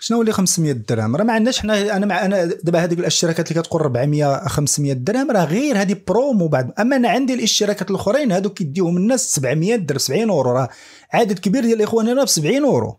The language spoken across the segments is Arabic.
شنو اللي 500 درهم راه ما عندناش حنا انا مع انا دابا هذيك الاشتراكات اللي كتقول 400 500 درهم راه غير هذه برومو بعد اما انا عندي الاشتراكات الاخرين هذوك كيديهم الناس 700 درهم 70 اورو راه عدد كبير ديال الاخوان هنا ب 70 اورو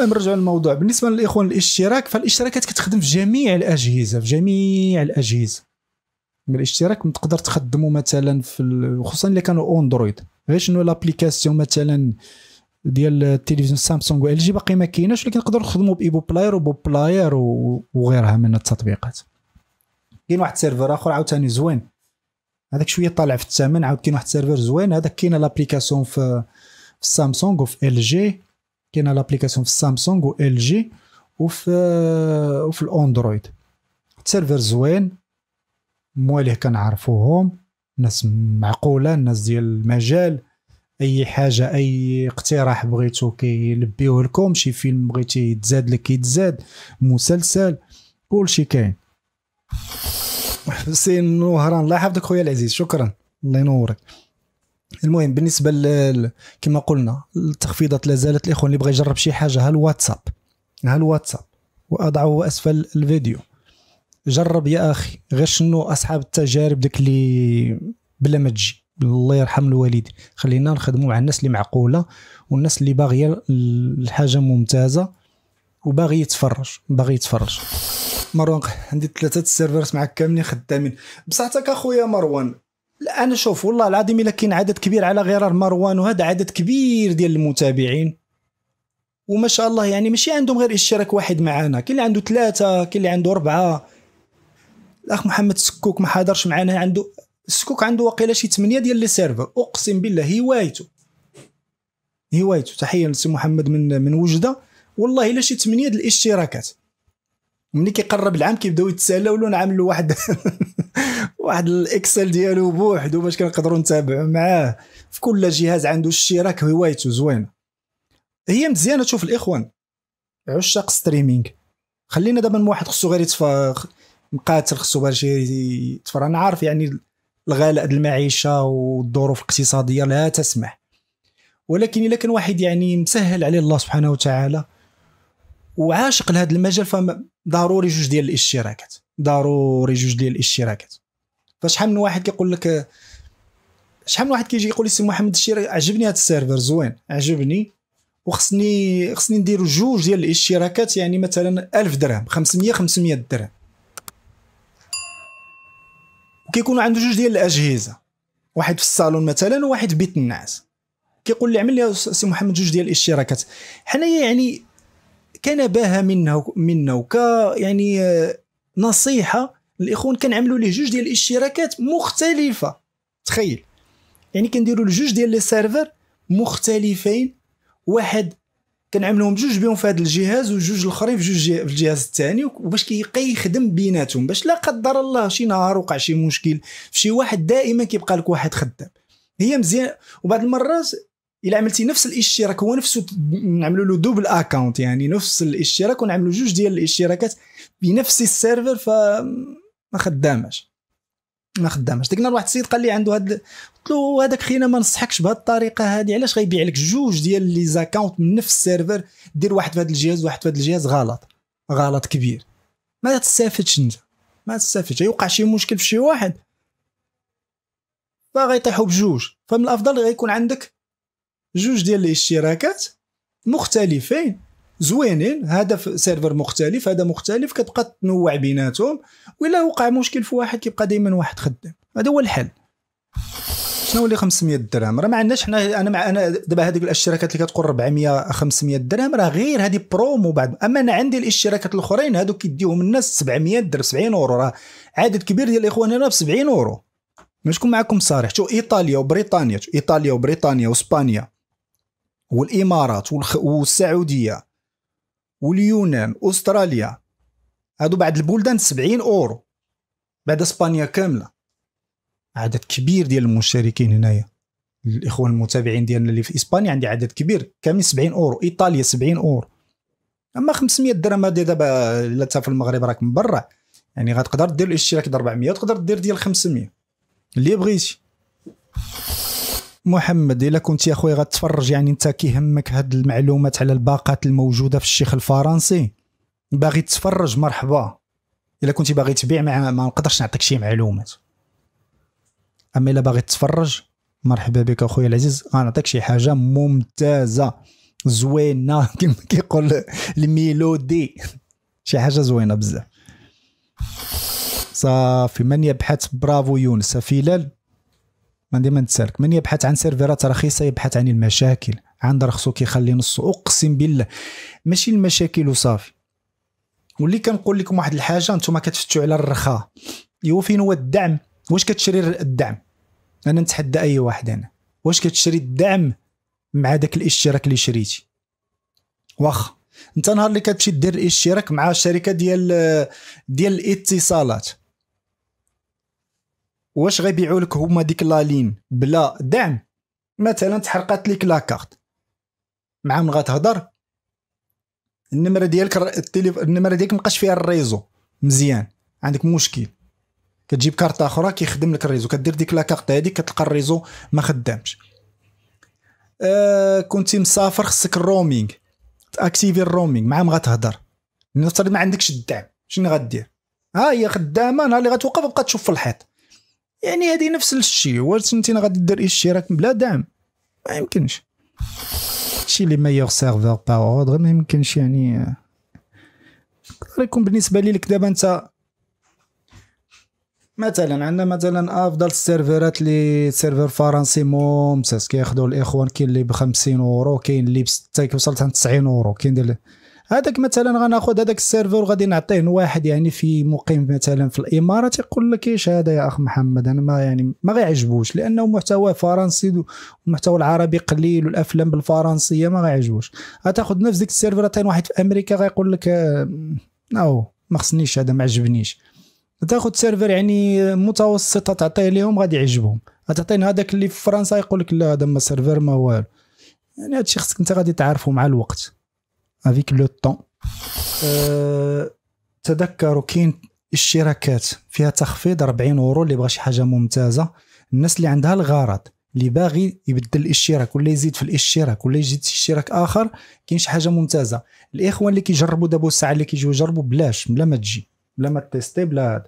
المهم نرجعوا للموضوع بالنسبه للاخوان الاشتراك فالاشتراكات كتخدم في جميع الاجهزه في جميع الاجهزه من الاشتراك تقدر تخدمه مثلا في خصوصا اللي كانوا اندرويد غير شنو لابليكاسيون مثلا ديال التلفزيون سامسونج وال جي باقي ما كايناش ولكن تقدر تخدمه بايبو بلاير وبو بلاير وغيرها من التطبيقات كاين واحد السيرفر اخر عاوتاني زوين هذاك شويه طالع في الثمن عاود كاين واحد السيرفر زوين هذاك كاين لابليكاسيون في في سامسونج وفي ال جي كاينه لابليكاسيون في سامسونج و ال جي وفي وفي الاندرويد سيرفر زوين مواليه كنعرفوهم ناس معقوله الناس ديال المجال اي حاجه اي اقتراح بغيتو كيلبيوه لكم شي فيلم بغيتي يتزاد لك يتزاد مسلسل كلشي كاين حسين نهران الله يحفظك خويا العزيز شكرا الله ينورك المهم بالنسبه كما قلنا التخفيضات لا زالت الاخوان اللي بغى يجرب شي حاجه ها الواتساب ها الواتساب واضعه اسفل الفيديو جرب يا اخي غير شنو اصحاب التجارب داك اللي بلا ما تجي الله يرحم الوالدين خلينا نخدموا مع الناس اللي معقوله والناس اللي باغيه الحاجه ممتازه وباغي يتفرج باغي يتفرج مروان عندي ثلاثه السيرفرات معك كاملين خدامين بصحتك اخويا مروان لا انا شوف والله العظيم الا كاين عدد كبير على غرار مروان وهذا عدد كبير ديال المتابعين وما شاء الله يعني ماشي عندهم غير اشتراك واحد معانا كاين اللي عنده ثلاثه كاين اللي عنده اربعه الاخ محمد سكوك ما حضرش معنا عنده سكوك عنده واقيلا شي 8 ديال لي سيرفر اقسم بالله هوايته هوايته تحيه لسي محمد من من وجده والله الا شي 8 ديال الاشتراكات ملي كيقرب العام كيبداو يتسالاو ولا نعملوا واحد واحد الاكسل ديالو بوحدو باش كنقدروا نتابعوا معاه في كل جهاز عنده اشتراك هوايته زوينه هي مزيانه تشوف الاخوان عشاق ستريمينغ خلينا دابا واحد خصو غير يتفرغ مقاتل خصو باش يتفرغ انا عارف يعني الغلاء ديال المعيشه والظروف الاقتصاديه لا تسمح ولكن الا كان واحد يعني مسهل عليه الله سبحانه وتعالى وعاشق لهذا المجال فضروري جوج ديال الاشتراكات ضروري جوج ديال الاشتراكات فشحال من واحد كيقول لك شحال من واحد كيجي يقول لي سي محمد الشير عجبني هذا السيرفر زوين عجبني وخصني خصني ندير جوج ديال الاشتراكات يعني مثلا 1000 درهم 500 500 درهم وكيكونوا عنده جوج ديال الاجهزه واحد في الصالون مثلا وواحد بيت الناس كيقول لي عمل لي سي محمد جوج ديال الاشتراكات حنايا يعني كنباهه منه منه ك يعني آه، نصيحه الاخوان كنعملوا ليه جوج ديال الاشتراكات مختلفه تخيل يعني كنديروا لجوج ديال لي سيرفر مختلفين واحد كنعملوهم جوج بهم في هذا الجهاز وجوج الاخرين في جوج في الجهاز الثاني وباش كيبقى يخدم بيناتهم باش لا قدر الله شي نهار وقع شي مشكل في شي واحد دائما كيبقى لك واحد خدام هي مزيان وبعض المرات الا عملتي نفس الاشتراك هو نفسه نعملوا له دوبل اكونت يعني نفس الاشتراك ونعملوا جوج ديال الاشتراكات بنفس السيرفر ف ما خداماش ما خداماش ديك النهار واحد السيد قال لي عنده هاد قلت له هذاك خينا ما نصحكش بهاد الطريقه هادي علاش غيبيع لك جوج ديال لي زاكونت من نفس السيرفر دير واحد في هذا الجهاز واحد في هذا الجهاز غلط غلط كبير ما تستافدش انت ما تستافدش يوقع شي مشكل في شي واحد فغيطيحوا بجوج فمن الافضل غيكون عندك جوج ديال الاشتراكات مختلفين زوينين هذا في سيرفر مختلف هذا مختلف كتبقى تنوع بيناتهم والا وقع مشكل في واحد كيبقى دائما واحد خدام هذا هو الحل شنو اللي 500 درهم راه ما عندناش حنا انا مع انا دابا هذيك الاشتراكات اللي كتقول 400 500 درهم راه غير هذه برومو بعد اما انا عندي الاشتراكات الاخرين هادو كيديهم الناس 700 درهم 70 اورو راه عدد كبير ديال الاخوان هنا ب 70 اورو باش نكون معكم صريح شوف ايطاليا وبريطانيا ايطاليا وبريطانيا واسبانيا والامارات والسعوديه واليونان استراليا هادو بعد البلدان 70 اورو بعد اسبانيا كامله عدد كبير ديال المشاركين هنايا الاخوان المتابعين ديالنا اللي في اسبانيا عندي عدد كبير كامل 70 اورو ايطاليا 70 اورو اما 500 درهم هذه دابا الا تا في المغرب راك من برا يعني غتقدر دير الاشتراك د 400 وتقدر دير ديال 500 اللي بغيتي محمد الا كنت يا خويا غتفرج يعني انت كيهمك هاد المعلومات على الباقات الموجوده في الشيخ الفرنسي باغي تفرج مرحبا الا كنتي باغي تبيع ما نقدرش نعطيك شي معلومات اما الا باغي تفرج مرحبا بك اخويا العزيز غنعطيك شي حاجه ممتازه زوينه كما كيقول الميلودي شي حاجه زوينه بزاف صافي من يبحث برافو يونس فيلال ما ديما نتسالك من يبحث عن سيرفرات رخيصه يبحث عن المشاكل عند رخصو كيخلي نصو اقسم بالله ماشي المشاكل وصافي واللي كنقول لكم واحد الحاجه انتم كتفتشوا على الرخاء ايوا فين هو الدعم واش كتشري الدعم انا نتحدى اي واحد انا واش كتشري الدعم مع داك الاشتراك اللي شريتي واخا انت نهار اللي كتمشي دير الاشتراك مع الشركه ديال ديال الاتصالات واش غيبيعوا لك هما ديك لا لين بلا دعم مثلا تحرقات ليك لا كارت مع من غتهضر النمره ديالك التليف النمره ديالك مابقاش فيها الريزو مزيان عندك مشكل كتجيب كارت اخرى كيخدم لك الريزو كدير ديك لا كارت هذيك كتلقى الريزو ما خدامش آه كنتي مسافر خصك الرومينغ تاكتيفي الرومينغ من غتهضر نفترض ما عندكش الدعم شنو غدير ها هي خدامه نهار اللي غتوقف بقى تشوف في الحيط يعني هذه نفس الشيء واش انت غادي دير اشتراك بلا دعم ما يمكنش شي لي ميور سيرفور باغ اوردر ما يمكنش يعني يقدر يكون بالنسبه لي لك دابا انت مثلا عندنا مثلا افضل السيرفرات لي سيرفر فرنسي ممتاز كياخذوا الاخوان كاين اللي ب 50 اورو كاين اللي ب 6 كيوصل حتى 90 اورو كاين ديال هذاك مثلا غناخذ هذاك السيرفر غادي نعطيه لواحد يعني في مقيم مثلا في الامارات يقول لك ايش هذا يا اخ محمد انا ما يعني ما غيعجبوش لانه محتوى فرنسي والمحتوى العربي قليل والافلام بالفرنسيه ما غيعجبوش غتاخذ نفس ديك السيرفر عطيه واحد في امريكا غيقول لك آه، او ما خصنيش هذا ما عجبنيش تاخذ سيرفر يعني متوسطه تعطيه لهم غادي يعجبهم غتعطيني هذاك اللي في فرنسا يقول لك لا هذا ما سيرفر ما والو يعني هادشي خصك انت غادي تعرفه مع الوقت افيك لو طون تذكروا كاين الشراكات فيها تخفيض 40 اورو اللي بغى شي حاجه ممتازه الناس اللي عندها الغرض اللي باغي يبدل الاشتراك ولا يزيد في الاشتراك ولا يزيد في اشتراك اخر كاين شي حاجه ممتازه الاخوان اللي كيجربوا دابا الساعه اللي كيجيو يجربوا بلاش بلا ما تجي بلا ما تيستي بلا هذا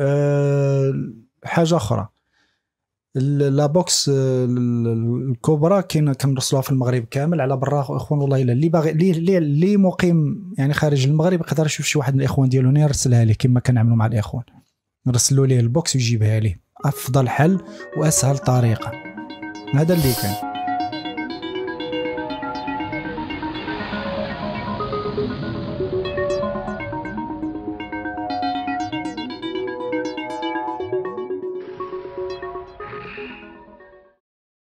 أه حاجه اخرى لا بوكس آه، الكبرى كاين كنرسلوها في المغرب كامل على برا اخوان والله الا اللي باغي اللي اللي مقيم يعني خارج المغرب يقدر يشوف شي واحد من الاخوان ديالو هنا يرسلها ليه كما كنعملوا مع الاخوان نرسلوا ليه البوكس ويجيبها ليه افضل حل واسهل طريقه هذا اللي كان